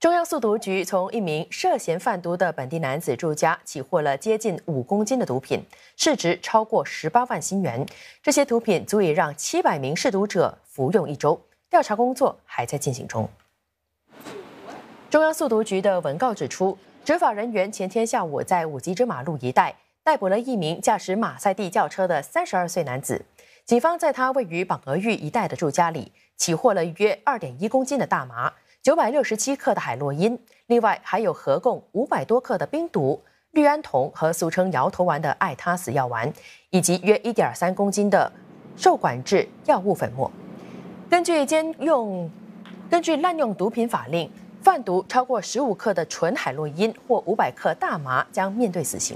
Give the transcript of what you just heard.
中央速毒局从一名涉嫌贩毒的本地男子住家起获了接近五公斤的毒品，市值超过十八万新元。这些毒品足以让七百名试毒者服用一周。调查工作还在进行中。中央速毒局的文告指出，执法人员前天下午在五级之马路一带逮捕了一名驾驶马赛蒂轿车的三十二岁男子。警方在他位于榜鹅峪一带的住家里起获了约二点一公斤的大麻。九百六十七克的海洛因，另外还有合共五百多克的冰毒、氯胺酮和俗称摇头丸的艾他死药丸，以及约一点三公斤的受管制药物粉末。根据兼用，根据滥用毒品法令，贩毒超过十五克的纯海洛因或五百克大麻将面对死刑。